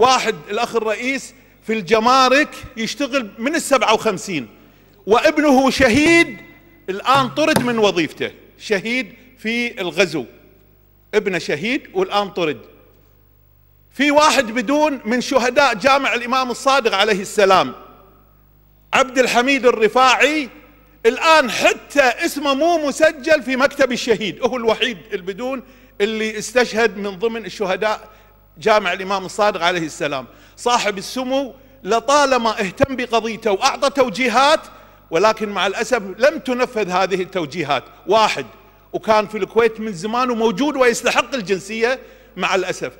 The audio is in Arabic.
واحد الأخ الرئيس في الجمارك يشتغل من السبعة وخمسين وابنه شهيد الآن طرد من وظيفته شهيد في الغزو ابنه شهيد والآن طرد في واحد بدون من شهداء جامع الإمام الصادق عليه السلام عبد الحميد الرفاعي الآن حتى اسمه مو مسجل في مكتب الشهيد هو الوحيد البدون اللي استشهد من ضمن الشهداء جامع الإمام الصادق عليه السلام صاحب السمو لطالما اهتم بقضيته وأعطى توجيهات ولكن مع الأسف لم تنفذ هذه التوجيهات واحد وكان في الكويت من زمان وموجود ويستحق الجنسية مع الأسف